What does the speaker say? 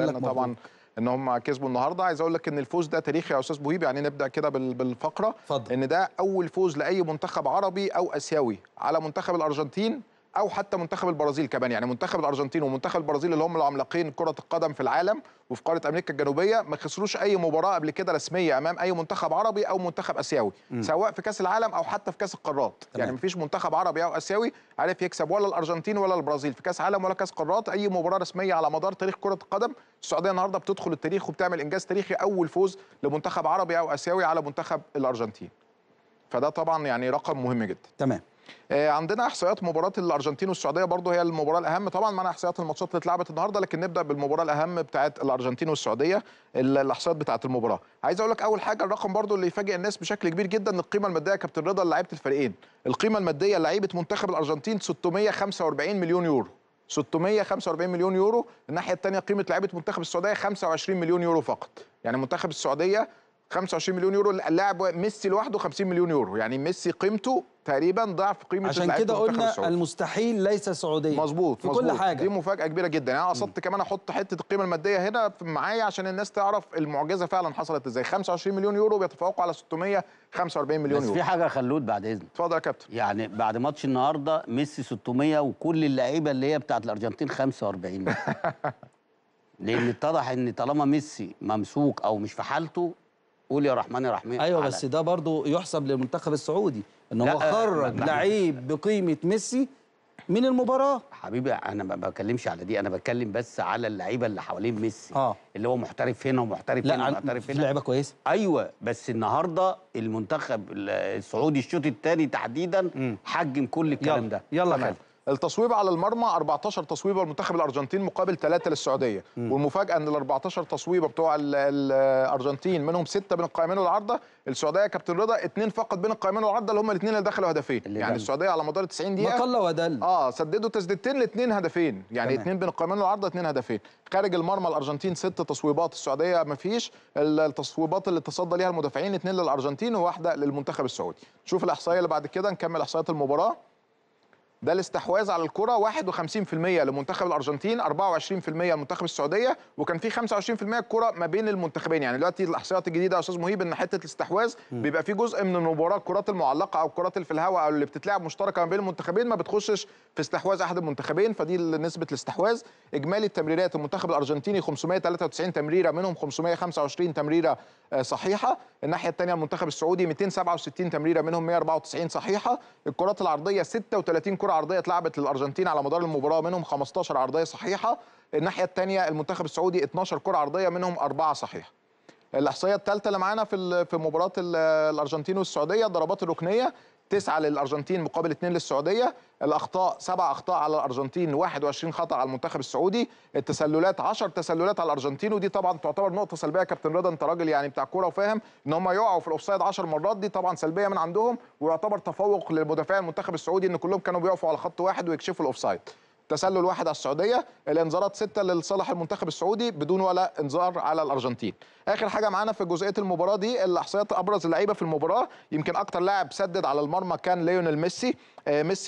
لك طبعا ان هم كسبوا النهارده عايز اقول لك ان الفوز ده تاريخي يا استاذ بوهيب يعني نبدا كده بالفقره فضل. ان ده اول فوز لاي منتخب عربي او اسيوي على منتخب الارجنتين او حتى منتخب البرازيل كمان يعني منتخب الارجنتين ومنتخب البرازيل اللي هم العملاقين كره القدم في العالم وفي قاره امريكا الجنوبيه ما خسروش اي مباراه قبل كده رسميه امام اي منتخب عربي او منتخب اسيوي م. سواء في كاس العالم او حتى في كاس القارات يعني ما فيش منتخب عربي او اسيوي عارف يكسب ولا الارجنتين ولا البرازيل في كاس عالم ولا كاس قارات اي مباراه رسميه على مدار تاريخ كره القدم السعوديه النهارده بتدخل التاريخ وبتعمل انجاز تاريخي اول فوز لمنتخب عربي او اسيوي على منتخب الارجنتين فده طبعا يعني رقم مهم جدا تمام آه، عندنا احصائيات مباراه الارجنتين والسعوديه برضه هي المباراه الاهم طبعا معنا احصائيات الماتشات اللي اتلعبت النهارده لكن نبدا بالمباراه الاهم بتاعه الارجنتين والسعوديه الاحصائيات بتاعه المباراه عايز اقول لك اول حاجه الرقم برضه اللي يفاجئ الناس بشكل كبير جدا القيمه الماديه كابتن رضا لعيبه الفريقين القيمه الماديه لعيبه منتخب الارجنتين 645 مليون يورو 645 مليون يورو الناحيه الثانيه قيمه لعيبه منتخب السعوديه 25 مليون يورو فقط يعني منتخب السعوديه 25 مليون يورو اللاعب ميسي لوحده 50 مليون يورو يعني ميسي قيمته تقريبا ضعف قيمه عشان كده قلنا المستحيل ليس سعوديه مظبوط في مزبوط. كل حاجه دي مفاجاه كبيره جدا يعني انا قصدت كمان احط حته القيمه الماديه هنا معايا عشان الناس تعرف المعجزه فعلا حصلت ازاي 25 مليون يورو بيتفوقوا على 645 مليون بس يورو بس في حاجه خلود بعد اذنك اتفضل يا كابتن يعني بعد ماتش النهارده ميسي 600 وكل اللعيبه اللي هي بتاعت الارجنتين 45 لان اتضح ان طالما ميسي ممسوك او مش في حالته قول يا رحمن يا رحمن ايوه بس ده برضه يحسب للمنتخب السعودي ان هو آه، خرج لعيب بقيمه ميسي من المباراه حبيبي انا ما بتكلمش على دي انا بتكلم بس على اللعيبه اللي حوالين ميسي آه. اللي هو محترف هنا ومحترف هنا ومحترف هنا لعيبه كويسه ايوه بس النهارده المنتخب السعودي الشوط الثاني تحديدا حجم كل الكلام يلا. ده يلا خالد التصويب على المرمى 14 تصويبه للمنتخب الارجنتين مقابل 3 للسعوديه مم. والمفاجاه ان ال 14 تصويبه بتوع الارجنتين منهم 6 بين القائمين والعارضه السعوديه يا كابتن رضا اثنين فقط بين القائمين والعارضه اللي هم الاثنين اللي دخلوا هدفين اللي يعني السعوديه على مدار 90 دقيقه ما ودل اه سددوا تسديدتين لاثنين هدفين يعني اثنين بين القائمين والعارضه اثنين هدفين خارج المرمى الارجنتين ست تصويبات السعوديه ما فيش التصويبات اللي تصدى ليها المدافعين اثنين للارجنتين وواحده للمنتخب السعودي نشوف الاحصائيه اللي بعد كده نكمل احصائيات المباراه ده الاستحواذ على الكره 51% لمنتخب الارجنتين 24% لمنتخب السعوديه وكان في 25% الكره ما بين المنتخبين يعني دلوقتي الاحصائيات الجديده يا استاذ مهيب ان حته الاستحواذ بيبقى في جزء من المباراه الكرات المعلقه او الكرات اللي في الهواء او اللي بتتلعب مشتركه ما بين المنتخبين ما بتخشش في استحواذ احد المنتخبين فدي نسبه الاستحواذ اجمالي التمريرات المنتخب الارجنتيني 593 تمريره منهم 525 تمريره آه، صحيحه الناحيه الثانيه المنتخب السعودي 267 تمريره منهم 194 صحيحه الكرات العرضيه 36 كره كره عرضيه اتلعبت للارجنتين على مدار المباراه منهم 15 عرضيه صحيحه الناحيه الثانيه المنتخب السعودي 12 كره عرضيه منهم اربعه صحيحه الاحصائيه الثالثه اللي معانا في في مباراه الارجنتين والسعوديه الضربات الركنيه تسعة للأرجنتين مقابل اثنين للسعودية الأخطاء سبع أخطاء على الأرجنتين 21 خطأ على المنتخب السعودي التسللات 10 تسللات على الأرجنتين ودي طبعا تعتبر نقطة سلبية كابتن رضا أنت راجل يعني بتاع كورة وفاهم إن هم يقعوا في الأوفسايد 10 مرات دي طبعا سلبية من عندهم ويعتبر تفوق للمدافعين المنتخب السعودي إن كلهم كانوا بيقفوا على خط واحد ويكشفوا الأوفسايد تسلل واحد على السعوديه الانذارات سته لصالح المنتخب السعودي بدون ولا انذار على الارجنتين اخر حاجه معانا في جزئيه المباراه دي الاحصائيات ابرز اللعيبه في المباراه يمكن اكتر لاعب سدد على المرمى كان ليونيل ميسي آه ميسي